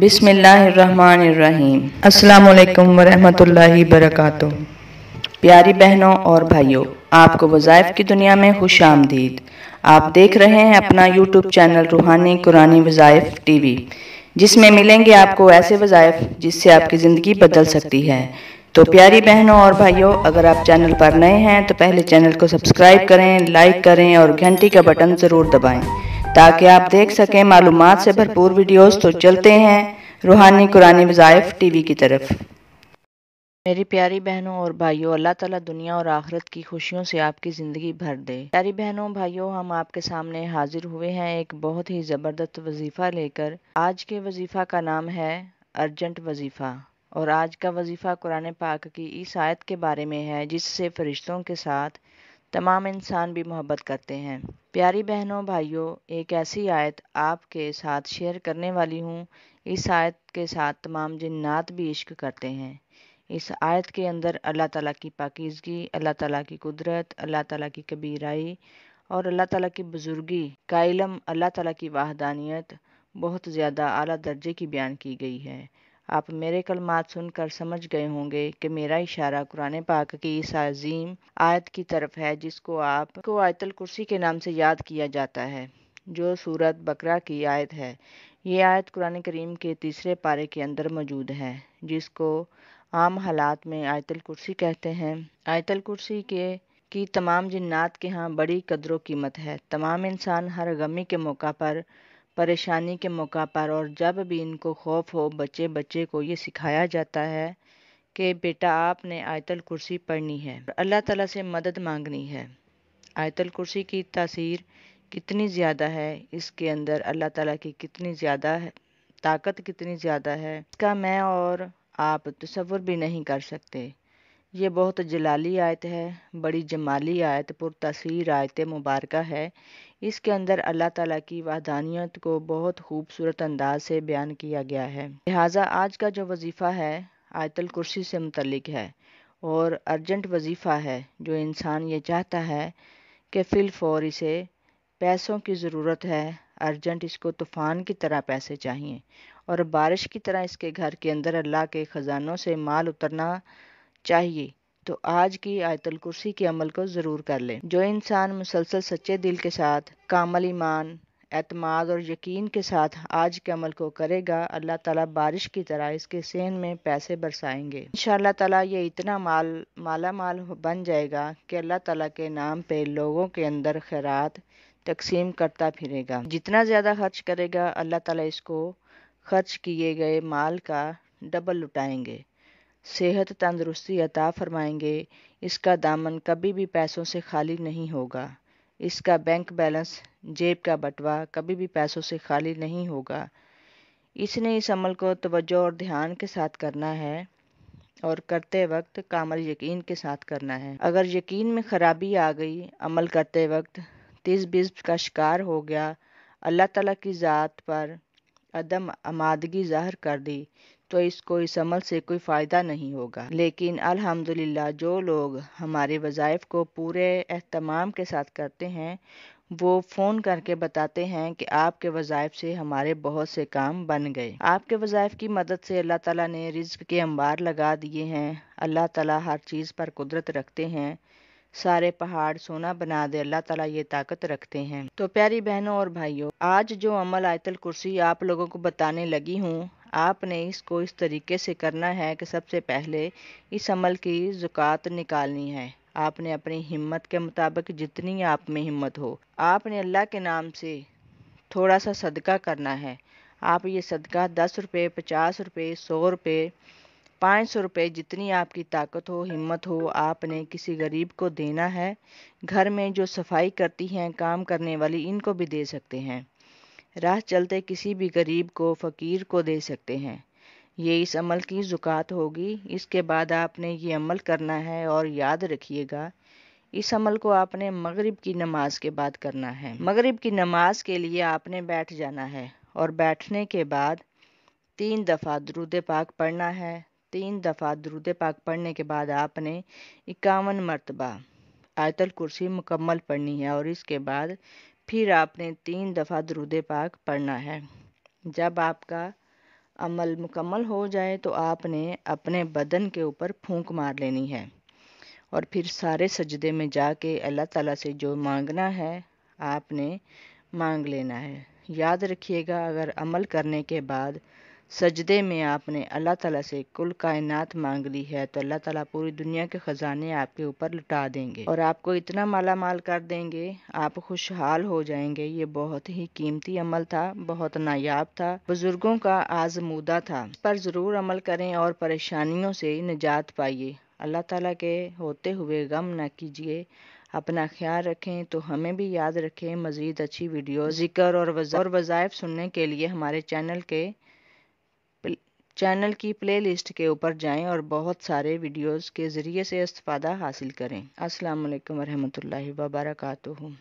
बिसमीम् अल्लाम वरहमतुल्लाहि वरकत प्यारी बहनों और भाइयों आपको वज़ाइफ की दुनिया में खुश आमदीद आप देख रहे हैं अपना यूट्यूब चैनल रूहानी कुरानी वज़ाइफ टीवी जिसमें मिलेंगे आपको ऐसे वज़ाइफ जिससे आपकी ज़िंदगी बदल सकती है तो प्यारी बहनों और भाइयों अगर आप चैनल पर नए हैं तो पहले चैनल को सब्सक्राइब करें लाइक करें और घंटी का बटन ज़रूर दबाएँ ताकि आप देख सकें मालूम से भरपूर वीडियोस तो चलते हैं रूहानी कुरानी वज़ाइफ टीवी की तरफ मेरी प्यारी बहनों और भाइयों अल्लाह ताला दुनिया और आखरत की खुशियों से आपकी ज़िंदगी भर दे प्यारी बहनों भाइयों हम आपके सामने हाजिर हुए हैं एक बहुत ही ज़बरदस्त वजीफ़ा लेकर आज के वजीफ़ा का नाम है अर्जेंट वजीफ़ा और आज का वजीफ़ा कुरान पाक की इस आयत के बारे में है जिससे फरिश्तों के साथ तमाम इंसान भी मोहब्बत करते हैं प्यारी बहनों भाइयों एक ऐसी आयत आपके साथ शेयर करने वाली हूँ इस आयत के साथ तमाम जिन्नात भी इश्क करते हैं इस आयत के अंदर अल्लाह ताला की पाकिजगी अल्लाह ताला की कुदरत अल्लाह ताला की कबीराई और अल्लाह ताला की बुज़ुर्गी का इलम अल्लाह ताला की वाहदानियत बहुत ज़्यादा अली दर्जे की बयान की गई है आप मेरे कलमात सुनकर समझ गए होंगे कि मेरा इशारा कुरान पाक की इस अजीम आयत की तरफ है जिसको आप को आयतल कुर्सी के नाम से याद किया जाता है जो सूरत बकरा की आयत है ये आयत कुरान करीम के तीसरे पारे के अंदर मौजूद है जिसको आम हालात में आयतल कुर्सी कहते हैं आयतल कुर्सी के की तमाम जिन्नात के यहाँ बड़ी कदर कीमत है तमाम इंसान हर गमी के मौका पर परेशानी के मौका पर और जब भी इनको खौफ हो बच्चे बच्चे को ये सिखाया जाता है कि बेटा आपने आयतल कुर्सी पढ़नी है अल्लाह ताला से मदद मांगनी है आयतल कुर्सी की तासीर कितनी ज़्यादा है इसके अंदर अल्लाह ताला की कितनी ज़्यादा है ताकत कितनी ज़्यादा है इसका मैं और आप तस्वुर भी नहीं कर सकते ये बहुत जलाली आयत है बड़ी जमाली आयत पुरतसर आयत मुबारक है इसके अंदर अल्लाह ताला की वहदानियत को बहुत खूबसूरत अंदाज से बयान किया गया है लिहाजा आज का जो वजीफ़ा है आयतल कुर्सी से मुतलिक है और अर्जेंट वजीफ़ा है जो इंसान ये चाहता है कि फिल फौर इसे पैसों की ज़रूरत है अर्जेंट इसको तूफ़ान की तरह पैसे चाहिए और बारिश की तरह इसके घर के अंदर अल्लाह के ख़जानों से माल उतरना चाहिए तो आज की आयतल कुर्सी के अमल को ज़रूर कर लें जो इंसान मुसलसल सच्चे दिल के साथ कामल ईमान एतमाद और यकीन के साथ आज के अमल को करेगा अल्लाह ताला बारिश की तरह इसके सेहन में पैसे बरसाएंगे इन ताला ये इतना माल माला माल बन जाएगा कि अल्लाह ताला के नाम पे लोगों के अंदर खैरात तकसीम करता फिरेगा जितना ज़्यादा खर्च करेगा अल्लाह ताला इसको खर्च किए गए माल का डबल लुटाएंगे सेहत तंदुरुस्ती अता फरमाएंगे इसका दामन कभी भी पैसों से खाली नहीं होगा इसका बैंक बैलेंस जेब का बटवा कभी भी पैसों से खाली नहीं होगा इसने इस अमल को तवज्जो और ध्यान के साथ करना है और करते वक्त कामल यकीन के साथ करना है अगर यकीन में ख़राबी आ गई अमल करते वक्त तिज बिज का शिकार हो गया अल्लाह तला की ज़ात पर अदम आमादगी जाहिर कर दी तो इसको इस अमल से कोई फ़ायदा नहीं होगा लेकिन अल्हम्दुलिल्लाह जो लोग हमारे वज़ाइफ को पूरे अहतमाम के साथ करते हैं वो फ़ोन करके बताते हैं कि आपके वज़ाइफ से हमारे बहुत से काम बन गए आपके वज़ाइफ की मदद से अल्लाह ताला ने रिज्क के अंबार लगा दिए हैं अल्लाह ताला हर चीज़ पर कुदरत रखते हैं सारे पहाड़ सोना बना दे अल्लाह ताला ये ताकत रखते हैं तो प्यारी बहनों और भाइयों आज जो अमल आयतल कुर्सी आप लोगों को बताने लगी हूँ आपने इसको इस तरीके से करना है कि सबसे पहले इस अमल की ज़ुकात निकालनी है आपने अपनी हिम्मत के मुताबिक जितनी आप में हिम्मत हो आपने अल्लाह के नाम से थोड़ा सा सदका करना है आप ये सदका दस रुपये पचास रुपये सौ रुपये पाँच सौ रुपये जितनी आपकी ताकत हो हिम्मत हो आपने किसी गरीब को देना है घर में जो सफाई करती हैं काम करने वाली इनको भी दे सकते हैं राह चलते किसी भी गरीब को फ़कीर को दे सकते हैं ये इस अमल की ज़ुकात होगी इसके बाद आपने ये अमल करना है और याद रखिएगा इस अमल को आपने मगरिब की नमाज के बाद करना है मगरिब की नमाज के लिए आपने बैठ जाना है और बैठने के बाद तीन दफ़ा दरूद पाक पढ़ना है तीन दफ़ा दरुद पाक पढ़ने के बाद आपने इक्यावन मरतबा आयतल कुर्सी मुकम्मल पढ़नी है और इसके बाद फिर आपने तीन दफ़ा दरुद पाक पढ़ना है जब आपका अमल मुकम्मल हो जाए तो आपने अपने बदन के ऊपर फूंक मार लेनी है और फिर सारे सजदे में जाके अल्लाह ताला से जो मांगना है आपने मांग लेना है याद रखिएगा अगर अमल करने के बाद सजदे में आपने अल्लाह ताला से कुल कायनात मांग ली है तो अल्लाह ताला पूरी दुनिया के ख़जाने आपके ऊपर लुटा देंगे और आपको इतना माला माल कर देंगे आप खुशहाल हो जाएंगे ये बहुत ही कीमती अमल था बहुत नायाब था बुजुर्गों का आजमूदा था इस पर ज़रूर अमल करें और परेशानियों से निजात पाइए अल्लाह ताला के होते हुए गम ना कीजिए अपना ख्याल रखें तो हमें भी याद रखें मज़ीद अच्छी वीडियो जिक्र और वज़ाइफ सुनने के लिए हमारे चैनल के चैनल की प्लेलिस्ट के ऊपर जाएं और बहुत सारे वीडियोस के ज़रिए से इस्तफ़ादा हासिल करें अस्सलाम वालेकुम वरहमतुल्लाहि व